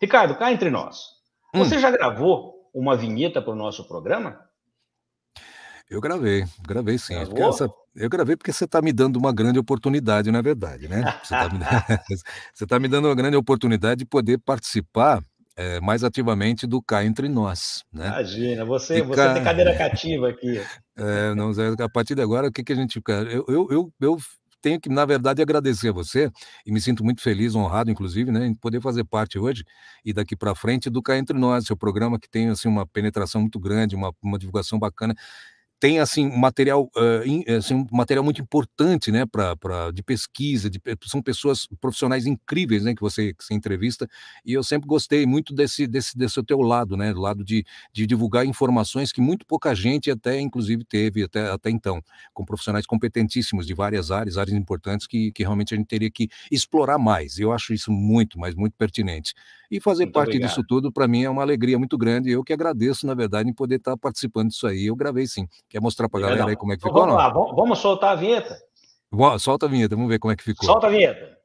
Ricardo, cá entre nós. Hum. Você já gravou uma vinheta para o nosso programa? Eu gravei, gravei sim. É essa, eu gravei porque você está me dando uma grande oportunidade, na é verdade, né? Você está me, tá me, dando uma grande oportunidade de poder participar é, mais ativamente do Cá Entre Nós. Né? Imagina, você, você cá... tem cadeira cativa aqui. É, não, a partir de agora, o que, que a gente. eu, eu, eu tenho que, na verdade, agradecer a você e me sinto muito feliz, honrado, inclusive, né, em poder fazer parte hoje e daqui para frente do Cá Entre Nós, seu programa que tem assim, uma penetração muito grande, uma, uma divulgação bacana tem assim um material, uh, in, assim, um material muito importante, né, para de pesquisa, de, são pessoas profissionais incríveis, né, que você, que você entrevista, e eu sempre gostei muito desse, desse, desse teu lado, né, do lado de, de divulgar informações que muito pouca gente até, inclusive, teve até, até então, com profissionais competentíssimos de várias áreas, áreas importantes que, que realmente a gente teria que explorar mais, eu acho isso muito, mas muito pertinente. E fazer muito parte obrigado. disso tudo, para mim, é uma alegria muito grande, eu que agradeço, na verdade, em poder estar tá participando disso aí, eu gravei sim Quer mostrar para a galera aí como é que então, ficou? vamos não? lá, vamos soltar a vinheta. Boa, solta a vinheta, vamos ver como é que ficou. Solta a vinheta.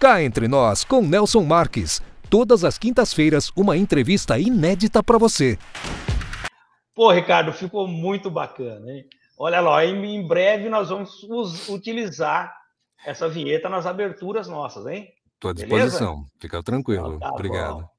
Cá entre nós com Nelson Marques. Todas as quintas-feiras, uma entrevista inédita para você. Pô, Ricardo, ficou muito bacana, hein? Olha lá, em breve nós vamos utilizar essa vinheta nas aberturas nossas, hein? Estou à disposição, Beleza? fica tranquilo. Então tá Obrigado. Bom.